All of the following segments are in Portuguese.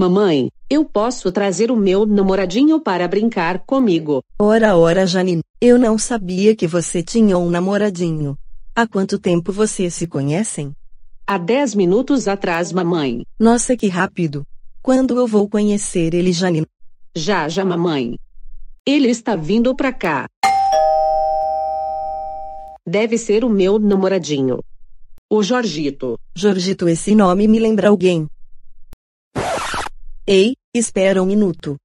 Mamãe, eu posso trazer o meu namoradinho para brincar comigo. Ora, ora, Janine, eu não sabia que você tinha um namoradinho. Há quanto tempo vocês se conhecem? Há dez minutos atrás, mamãe. Nossa, que rápido. Quando eu vou conhecer ele, Janine? Já, já, mamãe. Ele está vindo pra cá. Deve ser o meu namoradinho. O Jorgito. Jorgito, esse nome me lembra alguém. Ei, espera um minuto.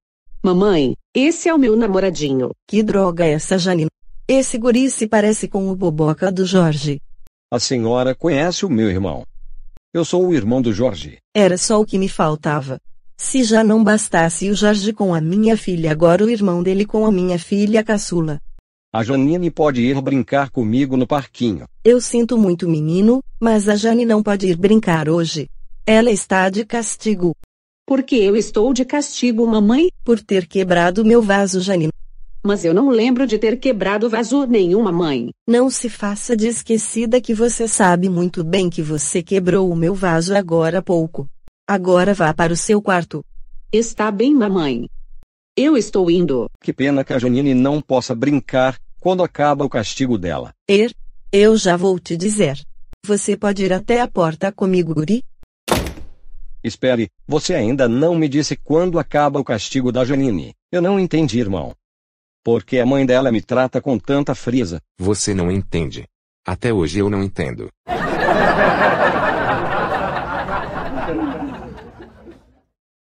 Mamãe, esse é o meu namoradinho. Que droga é essa, Janine? Esse guri se parece com o boboca do Jorge. A senhora conhece o meu irmão. Eu sou o irmão do Jorge. Era só o que me faltava. Se já não bastasse o Jorge com a minha filha, agora o irmão dele com a minha filha caçula. A Janine pode ir brincar comigo no parquinho. Eu sinto muito, menino, mas a Jane não pode ir brincar hoje. Ela está de castigo. Porque eu estou de castigo, mamãe, por ter quebrado meu vaso, Janine. Mas eu não lembro de ter quebrado vaso nenhum, mamãe. Não se faça de esquecida que você sabe muito bem que você quebrou o meu vaso agora há pouco. Agora vá para o seu quarto. Está bem, mamãe. Eu estou indo. Que pena que a Janine não possa brincar quando acaba o castigo dela. Er, eu já vou te dizer. Você pode ir até a porta comigo, Guri? Espere, você ainda não me disse quando acaba o castigo da Janine. Eu não entendi, irmão. Por que a mãe dela me trata com tanta frieza? Você não entende. Até hoje eu não entendo.